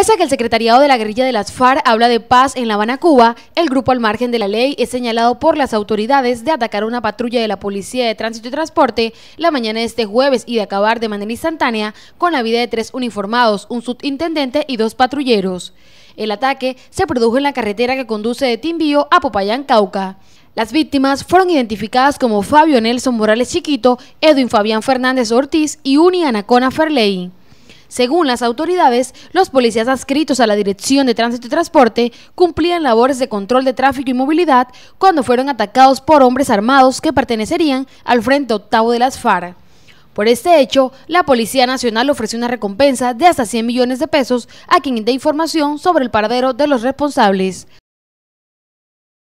Pese a que el secretariado de la guerrilla de las FARC habla de paz en La Habana, Cuba, el grupo al margen de la ley es señalado por las autoridades de atacar una patrulla de la Policía de Tránsito y Transporte la mañana de este jueves y de acabar de manera instantánea con la vida de tres uniformados, un subintendente y dos patrulleros. El ataque se produjo en la carretera que conduce de Timbío a Popayán, Cauca. Las víctimas fueron identificadas como Fabio Nelson Morales Chiquito, Edwin Fabián Fernández Ortiz y Uni Anacona Ferley. Según las autoridades, los policías adscritos a la Dirección de Tránsito y Transporte cumplían labores de control de tráfico y movilidad cuando fueron atacados por hombres armados que pertenecerían al Frente Octavo de las FARC. Por este hecho, la Policía Nacional ofreció una recompensa de hasta 100 millones de pesos a quien dé información sobre el paradero de los responsables.